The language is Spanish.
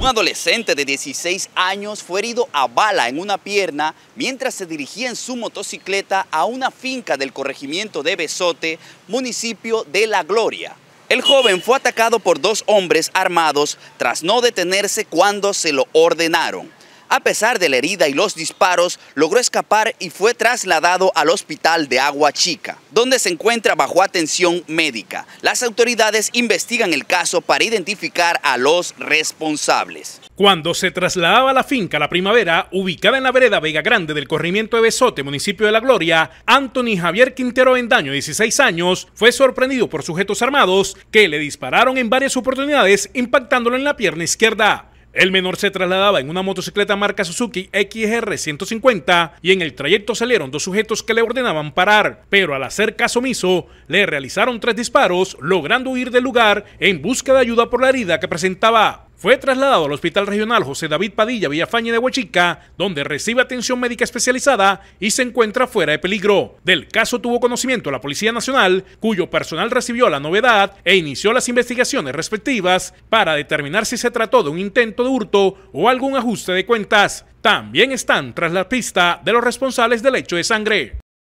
Un adolescente de 16 años fue herido a bala en una pierna mientras se dirigía en su motocicleta a una finca del corregimiento de Besote, municipio de La Gloria. El joven fue atacado por dos hombres armados tras no detenerse cuando se lo ordenaron. A pesar de la herida y los disparos, logró escapar y fue trasladado al hospital de Agua Chica, donde se encuentra bajo atención médica. Las autoridades investigan el caso para identificar a los responsables. Cuando se trasladaba a la finca La Primavera, ubicada en la vereda Vega Grande del corrimiento de Besote, municipio de La Gloria, Anthony Javier Quintero Bendaño, 16 años, fue sorprendido por sujetos armados que le dispararon en varias oportunidades impactándolo en la pierna izquierda. El menor se trasladaba en una motocicleta marca Suzuki XR150 y en el trayecto salieron dos sujetos que le ordenaban parar, pero al hacer caso omiso, le realizaron tres disparos, logrando huir del lugar en busca de ayuda por la herida que presentaba. Fue trasladado al Hospital Regional José David Padilla Villafañe de Huachica, donde recibe atención médica especializada y se encuentra fuera de peligro. Del caso tuvo conocimiento la Policía Nacional, cuyo personal recibió la novedad e inició las investigaciones respectivas para determinar si se trató de un intento de hurto o algún ajuste de cuentas. También están tras la pista de los responsables del hecho de sangre.